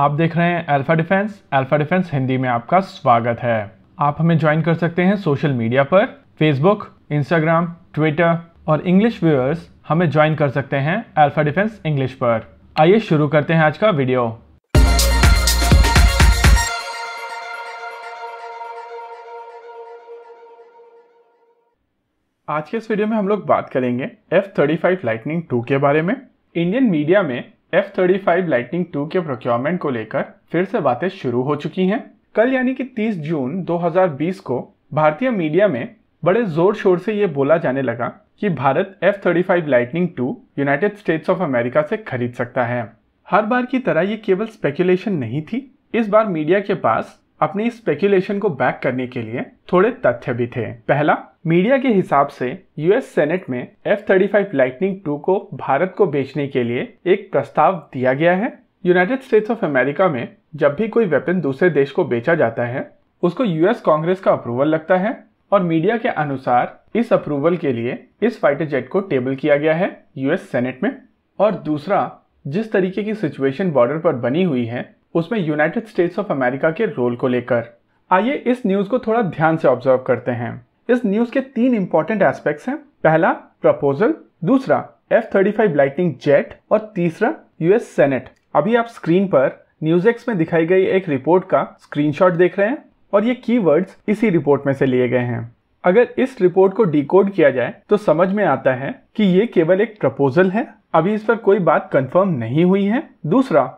आप देख रहे हैं Alpha Defence Alpha Defence Hindi में आपका स्वागत है आप हमें ज्वाइन कर सकते हैं सोशल मीडिया पर फेसबुक इंस्टाग्राम ट्विटर और इंग्लिश व्यूअर्स हमें ज्वाइन कर सकते हैं अल्फा डिफेंस इंग्लिश पर आइए शुरू करते हैं आज का वीडियो आज के इस वीडियो में हम लोग बात करेंगे F thirty five lightning two के बारे में इंडियन मीडिया में F thirty five lightning two के प्रोक्योरमेंट को लेकर फिर से बातें शुरू हो चुकी हैं कल यानी कि 30 जून 2020 को भारतीय मीडिया में बड़े जोर शोर से ये बोला जाने लगा कि Bharat F thirty five lightning two United States of America से खरीद सकता है हर बार की तरह ये केवल स्पेक्यूलेशन नहीं थी इस बार मीडिया के पास अपनी स्पेक्यूलेशन को बैक करने के लिए थोड़े तथ्य भी थे पहला मीडिया के हिसाब से यूएस सेनेट में F thirty five lightning two को भारत को बेचने के लिए एक प्रस्ताव दिया गया है यूनाइटेड स्टेट्स ऑफ अमेरिका में जब भी कोई वेपन दूसरे देश को बेचा जाता है उसको यूएस कांग्रेस का अप्रूवल लगता है और मीडिया के अनुसार इस अप्रूवल के लिए इस फाइटर जेट को टेबल किया गया है यूएस सेनेट में और दूसरा जिस तरीके की सिचुएशन बॉर्डर पर बनी हुई है उसमें यूनाइटेड स्टेट्स ऑफ अमेरिका के रोल को लेकर आइए इस न्यूज को थोड़ा ध्यान से ऑब्जर्व करते हैं इस न्यूज के तीन इंपॉर्टेंट एस्पेक्ट हैं पहला प्रपोजल दूसरा F thirty five lightning jet और तीसरा यूएस सेनेट अभी आप स्क्रीन पर न्यूज एक्स में दिखाई गई एक रिपोर्ट का स्क्रीनशॉट देख रहे हैं और ये कीवर्ड्स इसी रिपोर्ट में से लिए गए हैं अगर इस रिपोर्ट को डिकोड किया जाए तो समझ में आता है कि ये केवल एक प्रपोजल है अभी इस पर कोई बात कंफर्म नहीं हुई है दूसरा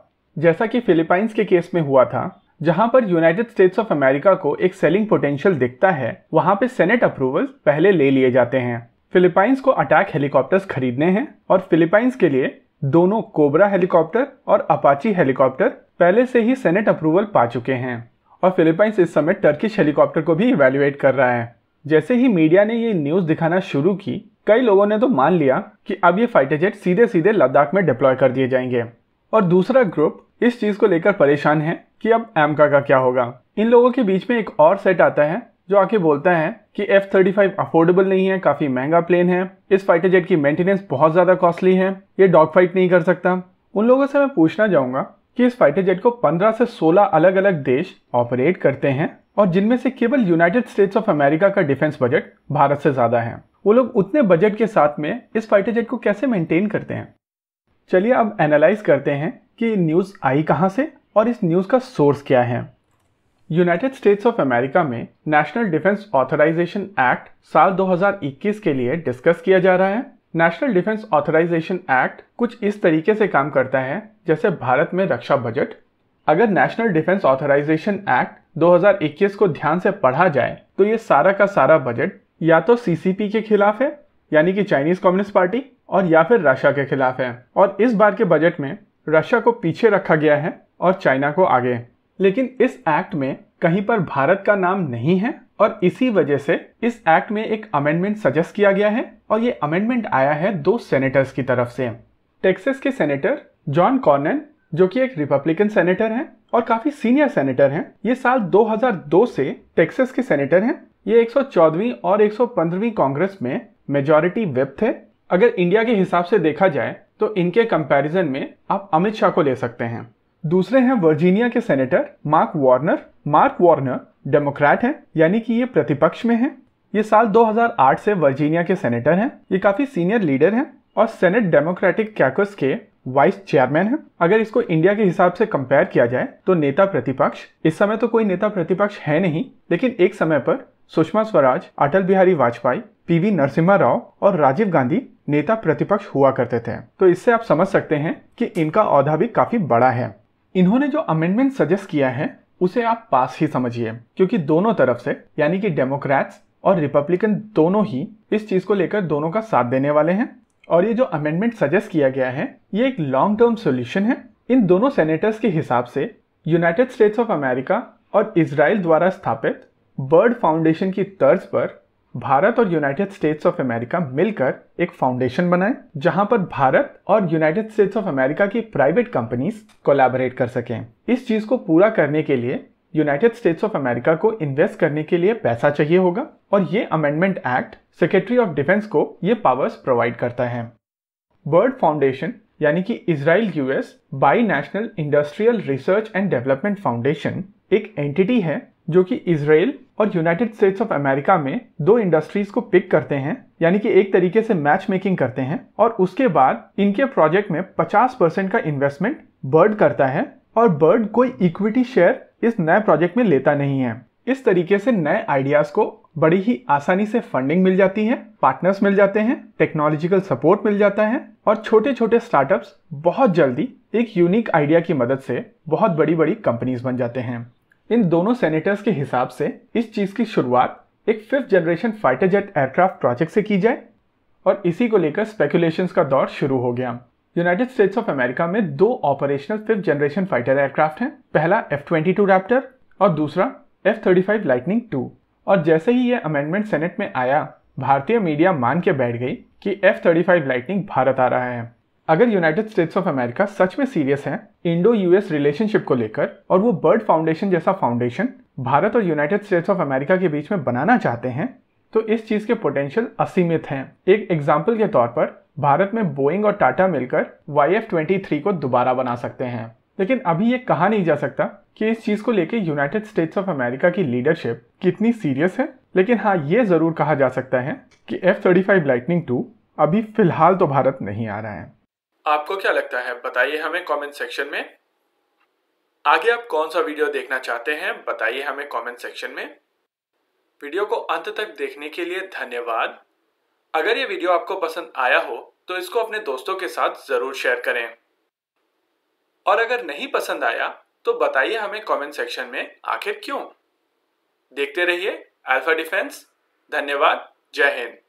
जैसा कि फिलीपींस के केस में हुआ था जहां पर यूनाइटेड स्टेट्स ऑफ अमेरिका को एक सेलिंग पोटेंशियल दिखता है वहां पे सेनेट अप्रूवल पहले ले लिए जाते हैं फिलीपाइंस को अटैक हेलीकॉप्टर्स खरीदने हैं और फिलीपाइंस के लिए दोनों कोबरा हेलीकॉप्टर और अपाची हेलीकॉप्टर पहले से ही सेनेट अप्रूवल पा चुके हैं और फिलीपाइंस इस समय टर्किश हेलीकॉप्टर को भी इवेल्युएट कर रहा है जैसे ही मीडिया ने ये न्यूज दिखाना शुरू की कई लोगों ने तो मान लिया कि अब ये फाइटर जेट सीधे सीधे लद्दाख में डिप्लॉय कर दिए जाएंगे और दूसरा ग्रुप इस चीज को लेकर परेशान है कि अब एमका का क्या होगा इन लोगों के बीच में एक और सेट आता है जो आके बोलता है कि एफ थर्टी फाइव अफोर्डेबल नहीं है काफी महंगा प्लेन है इस फाइटर जेट की मेंटेनेंस बहुत ज्यादा कॉस्टली है ये डॉग फाइट नहीं कर सकता उन लोगों से मैं पूछना चाहूंगा कि इस फाइटर जेट को 15 से 16 अलग अलग देश ऑपरेट करते हैं और जिनमें से केवल यूनाइटेड स्टेट्स ऑफ अमेरिका का डिफेंस बजट भारत से ज्यादा है वो लोग उतने बजट के साथ में इस फाइटर जेट को कैसे मेंटेन करते हैं चलिए अब एनालाइज करते हैं कि न्यूज आई कहाँ से और इस न्यूज़ का सोर्स क्या है यूनाइटेड स्टेट्स ऑफ अमेरिका में नेशनल डिफेंस ऑथराइजेशन एक्ट साल 2021 के लिए डिस्कस किया जा रहा है नेशनल डिफेंस ऑथराइजेशन एक्ट कुछ इस तरीके से काम करता है जैसे भारत में रक्षा बजट अगर नेशनल डिफेंस ऑथराइजेशन एक्ट 2021 को ध्यान से पढ़ा जाए तो ये सारा का सारा बजट या तो सीसीपी के खिलाफ है यानी कि चाइनीज कम्युनिस्ट पार्टी और या फिर रशिया के खिलाफ है और इस बार के बजट में रशिया को पीछे रखा गया है और चाइना को आगे लेकिन इस एक्ट में कहीं पर भारत का नाम नहीं है और इसी वजह से इस एक्ट में एक अमेंडमेंट सजेस्ट किया गया है और ये अमेंडमेंट आया है दो सेनेटर्स की तरफ से टेक्सास के सेनेटर जॉन कॉर्नन जो कि एक रिपब्लिकन सेनेटर हैं और काफी सीनियर सेनेटर हैं ये साल 2002 से टेक्सास के सेनेटर हैं ये 114वीं और 115वीं कांग्रेस में मेजोरिटी वेब थे अगर इंडिया के हिसाब से देखा जाए तो इनके कंपैरिजन में आप अमित शाह को ले सकते हैं दूसरे हैं वर्जीनिया के senator Mark Warner Mark Warner Democrat हैं यानी कि ये प्रतिपक्ष में हैं ये साल 2008 से वर्जीनिया के सेनेटर हैं ये काफी सीनियर लीडर हैं और सेनेट डेमोक्रेटिक कैकस के वाइस चेयरमैन हैं अगर इसको इंडिया के हिसाब से कंपेयर किया जाए तो नेता प्रतिपक्ष इस समय तो कोई नेता प्रतिपक्ष है नहीं लेकिन एक समय पर सुषमा स्वराज अटल बिहारी वाजपेयी पीवी नरसिम्हा राव और राजीव गांधी नेता प्रतिपक्ष हुआ करते थे तो इससे आप समझ सकते हैं कि इनका औहदा भी काफी बड़ा है इन्होंने जो अमेंडमेंट सजेस्ट किया है उसे आप पास ही समझिए क्योंकि दोनों तरफ से यानी कि डेमोक्रेट्स और रिपब्लिकन दोनों ही इस चीज को लेकर दोनों का साथ देने वाले हैं और ये जो अमेंडमेंट सजेस्ट किया गया है ये एक लॉन्ग टर्म सोल्यूशन है इन दोनों सेनेटर्स के हिसाब से यूनाइटेड स्टेट्स ऑफ अमेरिका और इसराइल द्वारा स्थापित बर्ड फाउंडेशन की तर्ज पर भारत और यूनाइटेड स्टेट्स ऑफ अमेरिका मिलकर एक फाउंडेशन बनाए जहां पर भारत और यूनाइटेड स्टेट्स ऑफ अमेरिका की प्राइवेट कंपनीज कोलैबोरेट कर सकें इस चीज को पूरा करने के लिए यूनाइटेड स्टेट्स ऑफ अमेरिका को इन्वेस्ट करने के लिए पैसा चाहिए होगा और ये amendment act secretary of defence को ये पावर्स प्रोवाइड करता है बर्ड फाउंडेशन यानी कि Israel US binational industrial research and development foundation एक एंटिटी है जो कि इसराइल और यूनाइटेड स्टेट्स ऑफ अमेरिका में दो इंडस्ट्रीज को पिक करते हैं यानी कि एक तरीके से मैच मेकिंग करते हैं और उसके बाद इनके प्रोजेक्ट में 50 परसेंट का इन्वेस्टमेंट बर्ड करता है और बर्ड कोई इक्विटी शेयर इस नए प्रोजेक्ट में लेता नहीं है इस तरीके से नए आइडियाज को बड़ी ही आसानी से फंडिंग मिल जाती है पार्टनर्स मिल जाते हैं टेक्नोलॉजिकल सपोर्ट मिल जाता है और छोटे छोटे स्टार्टअप्स बहुत जल्दी एक यूनिक आइडिया की मदद से बहुत बड़ी बड़ी कंपनीज बन जाते हैं इन दोनों सेनेटर्स के हिसाब से इस चीज की शुरुआत एक fifth generation fighter jet aircraft project से की जाए और इसी को लेकर स्पेकुलेशंस का दौर शुरू हो गया यूनाइटेड स्टेट्स ऑफ अमेरिका में दो operational fifth generation fighter aircraft हैं पहला एफ ट्वेंटी टू रैप्टर और दूसरा F thirty five lightning two और जैसे ही यह अमेंडमेंट सेनेट में आया भारतीय मीडिया मान के बैठ गई कि F thirty five lightning Bharat आ रहा है अगर यूनाइटेड स्टेट्स ऑफ अमेरिका सच में सीरियस है इंडो यूएस रिलेशनशिप को लेकर और वो बर्ड फाउंडेशन जैसा फाउंडेशन भारत और यूनाइटेड स्टेट्स ऑफ अमेरिका के बीच में बनाना चाहते हैं तो इस चीज़ के पोटेंशियल असीमित हैं एक एग्जाम्पल के तौर पर भारत में बोइंग और टाटा मिलकर वाई एफ ट्वेंटी थ्री को दोबारा बना सकते हैं लेकिन अभी ये कहा नहीं जा सकता कि इस चीज़ को लेकर यूनाइटेड स्टेट्स ऑफ अमेरिका की लीडरशिप कितनी सीरियस है लेकिन हाँ ये ज़रूर कहा जा सकता है कि F thirty five lightning two अभी फ़िलहाल तो भारत नहीं आ रहा है आपको क्या लगता है बताइए हमें कमेंट सेक्शन में आगे आप कौन सा वीडियो देखना चाहते हैं बताइए हमें कमेंट सेक्शन में वीडियो को अंत तक देखने के लिए धन्यवाद अगर ये वीडियो आपको पसंद आया हो तो इसको अपने दोस्तों के साथ ज़रूर शेयर करें और अगर नहीं पसंद आया तो बताइए हमें कमेंट सेक्शन में आखिर क्यों देखते रहिए अल्फा डिफेंस धन्यवाद जय हिंद